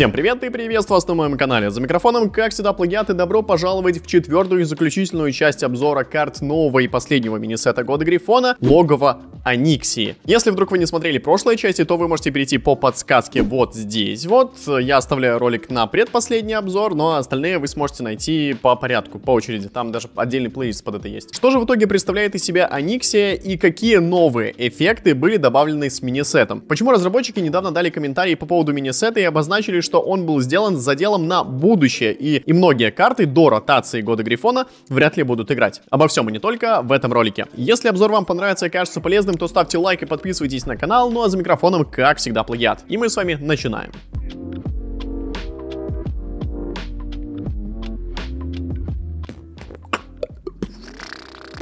Всем привет и приветствую вас на моем канале. За микрофоном, как всегда, плагиат и добро пожаловать в четвертую и заключительную часть обзора карт нового и последнего мини-сета года Грифона «Логово Аниксии». Если вдруг вы не смотрели прошлые части, то вы можете перейти по подсказке вот здесь вот. Я оставляю ролик на предпоследний обзор, но остальные вы сможете найти по порядку, по очереди. Там даже отдельный плейлист под это есть. Что же в итоге представляет из себя Аниксия и какие новые эффекты были добавлены с мини-сетом? Почему разработчики недавно дали комментарии по поводу мини-сета и обозначили, что он был сделан с заделом на будущее, и, и многие карты до ротации года Грифона вряд ли будут играть. Обо всем и не только в этом ролике. Если обзор вам понравится и кажется полезным, то ставьте лайк и подписывайтесь на канал, ну а за микрофоном, как всегда, плагиат. И мы с вами начинаем.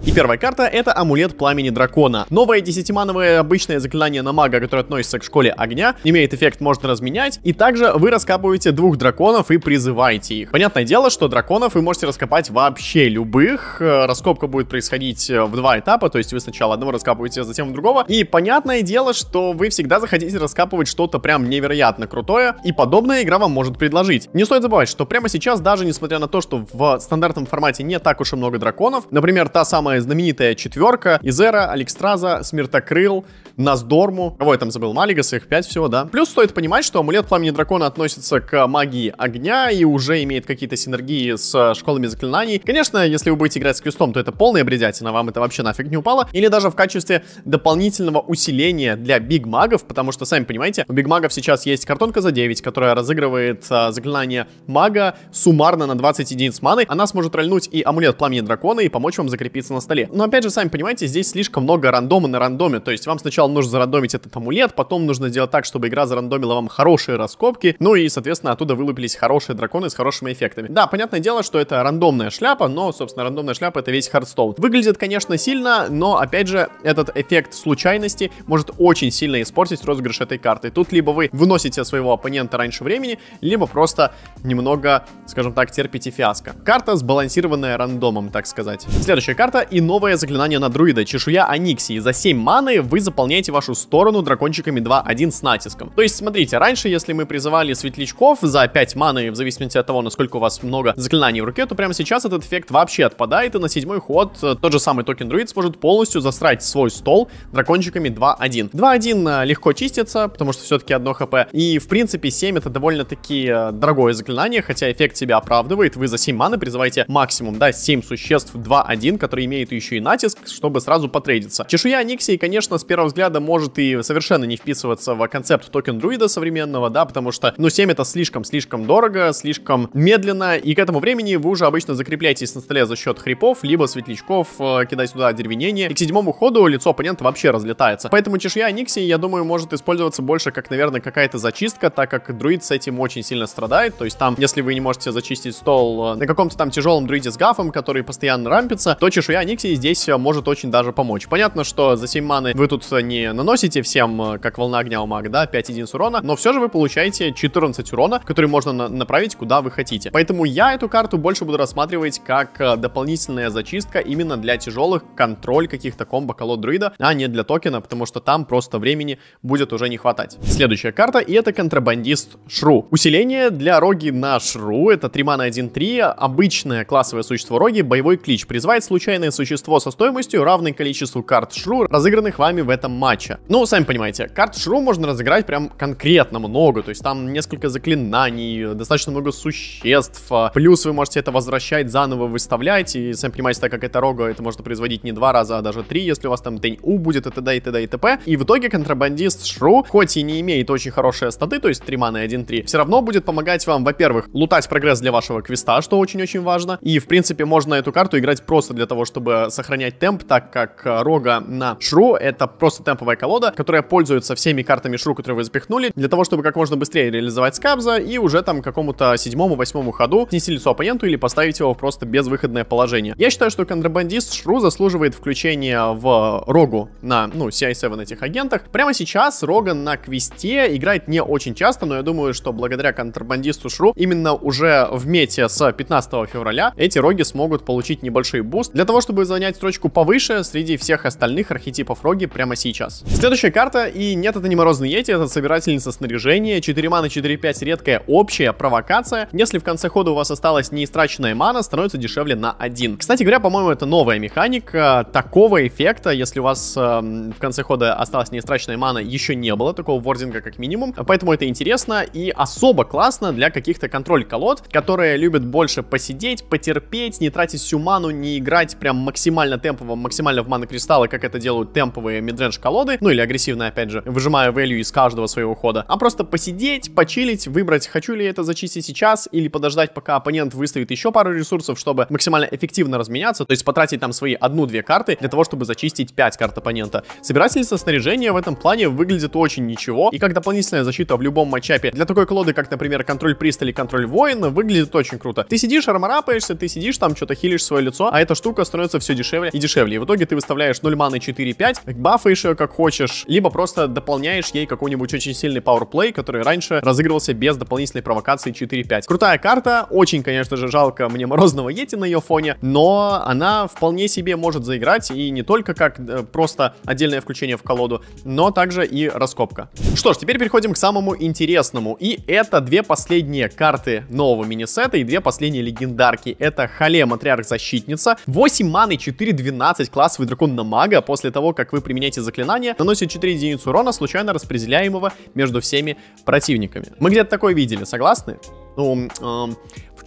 И первая карта это амулет пламени дракона. Новое 10-мановое обычное заклинание на мага, которое относится к школе огня, имеет эффект можно разменять. И также вы раскапываете двух драконов и призываете их. Понятное дело, что драконов вы можете раскопать вообще любых. Э, раскопка будет происходить э, в два этапа, то есть вы сначала одного раскапываете, а затем другого. И понятное дело, что вы всегда захотите раскапывать что-то прям невероятно крутое, и подобная игра вам может предложить. Не стоит забывать, что прямо сейчас, даже несмотря на то, что в стандартном формате не так уж и много драконов, например, та самая самая знаменитая четверка Изера, Алекстраза, Смертокрыл, Наздорму. Кого я там забыл? Малигас, их 5 всего, да. Плюс стоит понимать, что амулет Пламени Дракона относится к магии огня и уже имеет какие-то синергии с э, школами заклинаний. Конечно, если вы будете играть с кюстом, то это полная бредятина, вам это вообще нафиг не упало. Или даже в качестве дополнительного усиления для бигмагов, потому что, сами понимаете, у бигмагов сейчас есть картонка за 9, которая разыгрывает а, заклинание мага суммарно на 20 единиц маны. Она сможет рольнуть и амулет Пламени Дракона и помочь вам закрепиться на столе. Но опять же, сами понимаете, здесь слишком много рандома на рандоме, то есть вам сначала нужно зарандомить этот амулет, потом нужно сделать так, чтобы игра зарандомила вам хорошие раскопки, ну и, соответственно, оттуда вылупились хорошие драконы с хорошими эффектами. Да, понятное дело, что это рандомная шляпа, но, собственно, рандомная шляпа это весь Хардстоун. Выглядит, конечно, сильно, но, опять же, этот эффект случайности может очень сильно испортить розыгрыш этой карты. Тут либо вы выносите своего оппонента раньше времени, либо просто немного, скажем так, терпите фиаско. Карта сбалансированная рандомом, так сказать. Следующая карта и новое заклинание на друида, чешуя Аниксии. За 7 маны вы заполняете вашу сторону дракончиками 2-1 с натиском. То есть, смотрите, раньше, если мы призывали светлячков за 5 маны, в зависимости от того, насколько у вас много заклинаний в руке, то прямо сейчас этот эффект вообще отпадает, и на седьмой ход э, тот же самый токен друид сможет полностью засрать свой стол дракончиками 2-1. 2-1 э, легко чистится, потому что все-таки одно хп, и в принципе 7 это довольно-таки э, дорогое заклинание, хотя эффект себя оправдывает, вы за 7 маны призываете максимум, да, 7 существ 2-1, которые имеют имеет еще и натиск, чтобы сразу потрейдиться. Чешуя Никсии, конечно, с первого взгляда может и совершенно не вписываться в концепт токен друида современного, да, потому что, ну, 7 это слишком-слишком дорого, слишком медленно, и к этому времени вы уже обычно закрепляетесь на столе за счет хрипов, либо светлячков, э, кидай сюда деревенение, и к седьмому ходу лицо оппонента вообще разлетается. Поэтому чешуя Никсии, я думаю, может использоваться больше как, наверное, какая-то зачистка, так как друид с этим очень сильно страдает, то есть там, если вы не можете зачистить стол э, на каком-то там тяжелом друиде с гафом, который постоянно рампится, то чешуя Аниксии здесь э, может очень даже помочь. Понятно, что за 7 маны вы тут э, не наносите всем, э, как волна огня у мага, да, 5 единиц урона, но все же вы получаете 14 урона, который можно на направить куда вы хотите. Поэтому я эту карту больше буду рассматривать как дополнительная зачистка именно для тяжелых, контроль каких-то комбо колод друида, а не для токена, потому что там просто времени будет уже не хватать. Следующая карта, и это контрабандист Шру. Усиление для роги на Шру, это 3 мана 1-3, обычное классовое существо роги, боевой клич, призывает случайные существо со стоимостью, равной количеству карт Шру, разыгранных вами в этом матче. Ну, сами понимаете, карт Шру можно разыграть прям конкретно много, то есть там несколько заклинаний, достаточно много существ, а, плюс вы можете это возвращать, заново выставлять, и сами понимаете, так как это рога, это можно производить не два раза, а даже три, если у вас там Тень-У будет, и т.д. и т.д. и т.п. И в итоге контрабандист Шру, хоть и не имеет очень хорошие статы, то есть 3 маны 1-3, все равно будет помогать вам, во-первых, лутать прогресс для вашего квеста, что очень-очень важно, и в принципе можно эту карту играть просто для того, чтобы чтобы сохранять темп, так как э, рога на шру это просто темповая колода, которая пользуется всеми картами шру, которые вы запихнули, для того, чтобы как можно быстрее реализовать скабза и уже там какому-то седьмому, восьмому ходу снести лицо оппоненту или поставить его просто безвыходное положение. Я считаю, что контрабандист шру заслуживает включения в рогу на, ну, CI7 этих агентах. Прямо сейчас рога на квесте играет не очень часто, но я думаю, что благодаря контрабандисту шру именно уже в мете с 15 февраля эти роги смогут получить небольшой буст для того, чтобы чтобы занять строчку повыше среди всех остальных архетипов Роги прямо сейчас. Следующая карта, и нет, это не Морозный Йети, это собирательница снаряжения, 4 мана 4-5 редкая общая провокация. Если в конце хода у вас осталась неистраченная мана, становится дешевле на 1. Кстати говоря, по-моему, это новая механика. Такого эффекта, если у вас э, в конце хода осталась неистраченная мана, еще не было, такого вординга как минимум. Поэтому это интересно и особо классно для каких-то контроль-колод, которые любят больше посидеть, потерпеть, не тратить всю ману, не играть прям максимально темповом, максимально в маны кристаллы, как это делают темповые мидрендж колоды, ну или агрессивно, опять же, выжимая value из каждого своего хода, а просто посидеть, почилить, выбрать, хочу ли это зачистить сейчас или подождать, пока оппонент выставит еще пару ресурсов, чтобы максимально эффективно разменяться, то есть потратить там свои одну-две карты для того, чтобы зачистить 5 карт оппонента. Собирательство снаряжения в этом плане выглядит очень ничего, и как дополнительная защита в любом матчапе для такой колоды, как, например, контроль прист или контроль воина, выглядит очень круто. Ты сидишь, армарапаешься, ты сидишь там, что-то хилишь свое лицо, а эта штука становится становится все дешевле и дешевле. И в итоге ты выставляешь 0 маны 4-5, бафаешь ее как хочешь, либо просто дополняешь ей какой-нибудь очень сильный пауэрплей, который раньше разыгрывался без дополнительной провокации 4-5. Крутая карта, очень, конечно же, жалко мне Морозного Йети на ее фоне, но она вполне себе может заиграть и не только как э, просто отдельное включение в колоду, но также и раскопка. Что ж, теперь переходим к самому интересному, и это две последние карты нового мини-сета и две последние легендарки. Это Хале Матриарх Защитница, 8 ман маны 4-12 классовый дракон на мага после того, как вы применяете заклинание, наносит 4 единицы урона, случайно распределяемого между всеми противниками. Мы где-то такое видели, согласны? Ну, эм,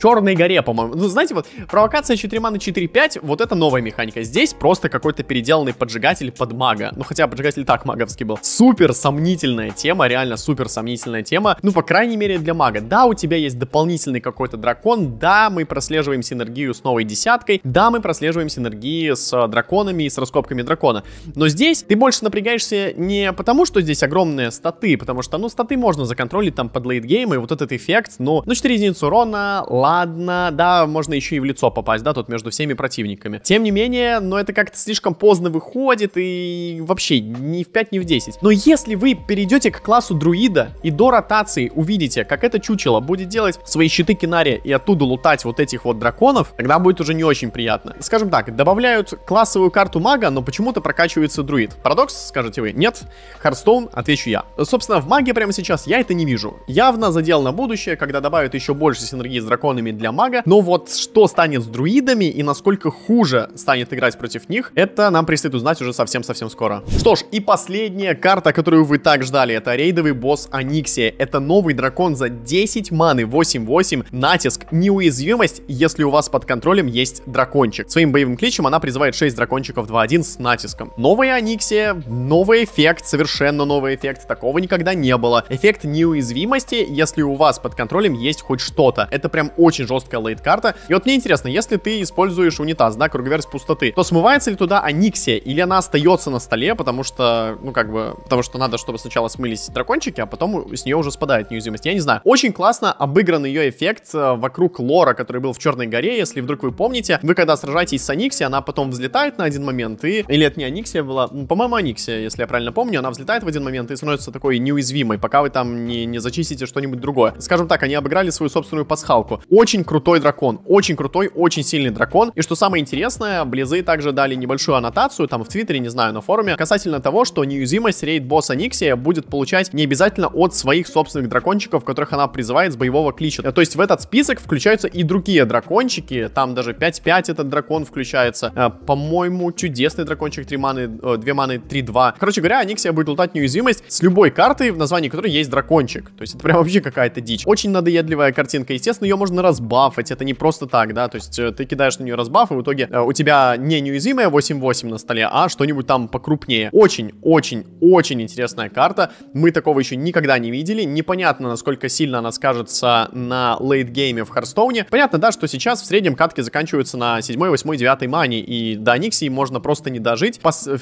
Черной горе, по-моему. Ну, знаете, вот провокация 4 маны 4-5, вот это новая механика. Здесь просто какой-то переделанный поджигатель под мага. Ну, хотя поджигатель так маговский был. Супер сомнительная тема, реально супер сомнительная тема. Ну, по крайней мере, для мага. Да, у тебя есть дополнительный какой-то дракон, да, мы прослеживаем синергию с новой десяткой, да, мы прослеживаем синергии с э, драконами и с раскопками дракона. Но здесь ты больше напрягаешься не потому, что здесь огромные статы, потому что, ну, статы можно законтролить там под лейтгейм, и вот этот эффект, ну, ну 4 единицы урона, ладно, ладно, да, можно еще и в лицо попасть, да, тут между всеми противниками. Тем не менее, но это как-то слишком поздно выходит и вообще ни в 5, ни в 10. Но если вы перейдете к классу друида и до ротации увидите, как это чучело будет делать свои щиты кинария и оттуда лутать вот этих вот драконов, тогда будет уже не очень приятно. Скажем так, добавляют классовую карту мага, но почему-то прокачивается друид. Парадокс, скажете вы? Нет. Хардстоун, отвечу я. Собственно, в маге прямо сейчас я это не вижу. Явно задел на будущее, когда добавят еще больше синергии с драконами актуальными для мага. Но вот что станет с друидами и насколько хуже станет играть против них, это нам предстоит узнать уже совсем-совсем скоро. Что ж, и последняя карта, которую вы так ждали, это рейдовый босс Аниксия. Это новый дракон за 10 маны, 8-8, натиск, неуязвимость, если у вас под контролем есть дракончик. Своим боевым кличем она призывает 6 дракончиков 2-1 с натиском. Новая Аниксия, новый эффект, совершенно новый эффект, такого никогда не было. Эффект неуязвимости, если у вас под контролем есть хоть что-то. Это прям очень жесткая лейт-карта. И вот мне интересно, если ты используешь унитаз, да, круговерть пустоты, то смывается ли туда аниксия, или она остается на столе, потому что, ну, как бы, потому что надо, чтобы сначала смылись дракончики, а потом с нее уже спадает неуязвимость. Я не знаю. Очень классно обыгран ее эффект э, вокруг лора, который был в Черной горе, если вдруг вы помните. Вы когда сражаетесь с Аниксией, она потом взлетает на один момент, и... Или это не Аниксия была? По-моему, Аниксия, если я правильно помню. Она взлетает в один момент и становится такой неуязвимой, пока вы там не, не зачистите что-нибудь другое. Скажем так, они обыграли свою собственную пасхалку. Очень крутой дракон, очень крутой, очень сильный дракон. И что самое интересное, Близы также дали небольшую аннотацию, там в Твиттере, не знаю, на форуме, касательно того, что неуязвимость рейд босса Никсия будет получать не обязательно от своих собственных дракончиков, которых она призывает с боевого клича. То есть в этот список включаются и другие дракончики, там даже 5-5 этот дракон включается, э, по-моему, чудесный дракончик 3 маны, 2 э, маны 3-2. Короче говоря, Никсия будет лутать неуязвимость с любой карты, в названии которой есть дракончик. То есть это прям вообще какая-то дичь. Очень надоедливая картинка. Естественно, ее можно нужно разбафать, это не просто так, да, то есть э, ты кидаешь на нее разбаф, и в итоге э, у тебя не неуязвимая 8-8 на столе, а что-нибудь там покрупнее. Очень-очень-очень интересная карта, мы такого еще никогда не видели, непонятно, насколько сильно она скажется на лейд-гейме в Харстоуне. Понятно, да, что сейчас в среднем катки заканчиваются на 7, 8, 9 мане, и до Никси можно просто не дожить,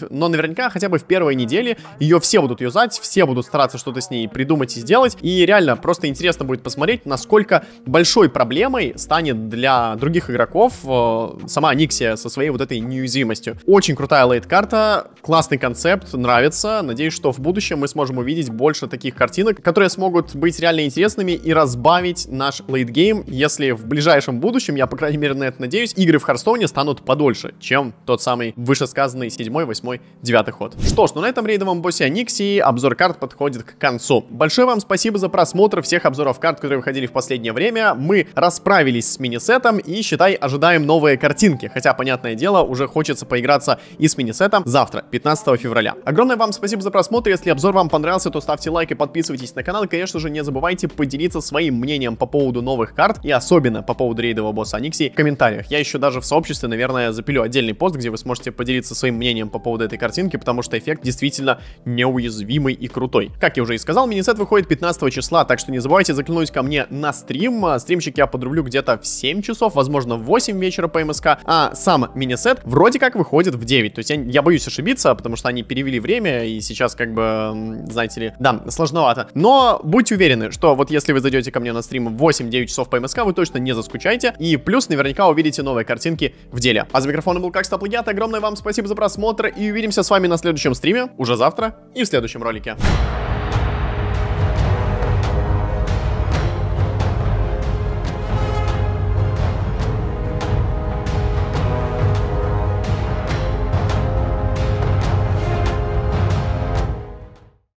но наверняка хотя бы в первой неделе ее все будут юзать, все будут стараться что-то с ней придумать и сделать, и реально просто интересно будет посмотреть, насколько большой проблемой проблемой станет для других игроков э, сама Никсия со своей вот этой неуязвимостью. Очень крутая лейт-карта, классный концепт, нравится. Надеюсь, что в будущем мы сможем увидеть больше таких картинок, которые смогут быть реально интересными и разбавить наш лейт гейм если в ближайшем будущем, я по крайней мере на это надеюсь, игры в Харстоуне станут подольше, чем тот самый вышесказанный 7, 8, 9 ход. Что ж, ну на этом рейдовом боссе Никсии обзор карт подходит к концу. Большое вам спасибо за просмотр всех обзоров карт, которые выходили в последнее время. Мы расправились с мини-сетом и, считай, ожидаем новые картинки. Хотя, понятное дело, уже хочется поиграться и с мини-сетом завтра, 15 февраля. Огромное вам спасибо за просмотр. Если обзор вам понравился, то ставьте лайк и подписывайтесь на канал. И, конечно же, не забывайте поделиться своим мнением по поводу новых карт и особенно по поводу рейдового босса Аниксии в комментариях. Я еще даже в сообществе, наверное, запилю отдельный пост, где вы сможете поделиться своим мнением по поводу этой картинки, потому что эффект действительно неуязвимый и крутой. Как я уже и сказал, мини-сет выходит 15 числа, так что не забывайте заглянуть ко мне на стрим. Стримчик я подрублю где-то в 7 часов, возможно, в 8 вечера по МСК, а сам мини-сет вроде как выходит в 9. То есть я, я боюсь ошибиться, потому что они перевели время, и сейчас как бы, знаете ли, да, сложновато. Но будьте уверены, что вот если вы зайдете ко мне на стрим в 8-9 часов по МСК, вы точно не заскучаете, и плюс наверняка увидите новые картинки в деле. А за микрофоном был как Плагиат, огромное вам спасибо за просмотр, и увидимся с вами на следующем стриме, уже завтра и в следующем ролике.